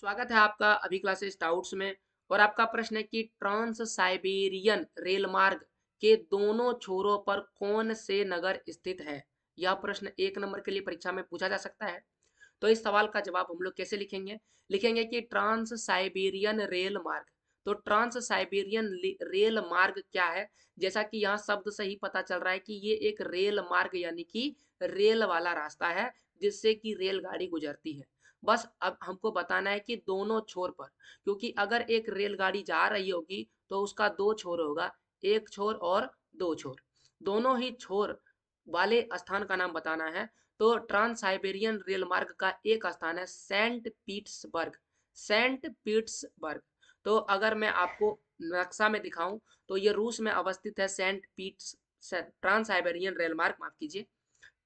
स्वागत है आपका अभी क्लासेस डाउट्स में और आपका प्रश्न है कि ट्रांस साइबेरियन रेल मार्ग के दोनों छोरों पर कौन से नगर स्थित है यह प्रश्न एक नंबर के लिए परीक्षा में पूछा जा सकता है तो इस सवाल का जवाब हम लोग कैसे लिखेंगे लिखेंगे कि ट्रांस साइबेरियन रेल मार्ग तो ट्रांस साइबेरियन रेल मार्ग क्या है जैसा कि यहाँ शब्द से ही पता चल रहा है कि ये एक रेल मार्ग यानी कि रेल वाला रास्ता है जिससे कि रेलगाड़ी गुजरती है बस अब हमको बताना है कि दोनों छोर पर क्योंकि अगर एक रेलगाड़ी जा रही होगी तो उसका दो छोर होगा एक छोर और दो छोर दोनों ही छोर वाले स्थान का नाम बताना है तो ट्रांस साइबेरियन रेल मार्ग का एक स्थान है सेंट पीट्सबर्ग सेंट पीट्सबर्ग तो अगर मैं आपको नक्शा में दिखाऊं तो ये रूस में अवस्थित है saint Peters trans Siberian rail मार्ग माफ कीजिए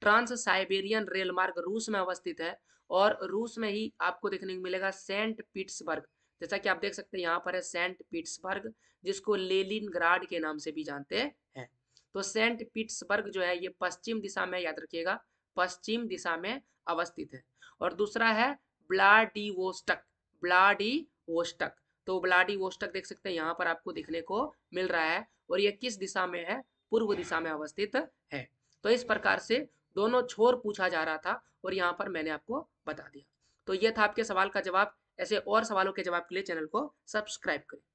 ट्रांस साइबेरियन रेल मार्ग रूस में अवस्थित है और रूस में ही आपको देखने को मिलेगा सेंट पीट्सबर्ग जैसा कि आप देख सकते हैं यहाँ पर है सेंट पीट्सबर्ग जिसको लेलिन के नाम से भी जानते हैं तो सेंट पीट्सबर्ग जो है ये पश्चिम दिशा में याद रखिएगा पश्चिम दिशा में अवस्थित है और दूसरा है ब्लाडी वोस्टक ब्लाडी वोस्टक तो ब्लाडी वोस्टक देख सकते हैं यहाँ पर आपको देखने को मिल रहा है और यह किस दिशा में है पूर्व दिशा में अवस्थित है तो इस प्रकार से दोनों छोर पूछा जा रहा था और यहाँ पर मैंने आपको बता दिया तो ये था आपके सवाल का जवाब ऐसे और सवालों के जवाब के लिए चैनल को सब्सक्राइब करें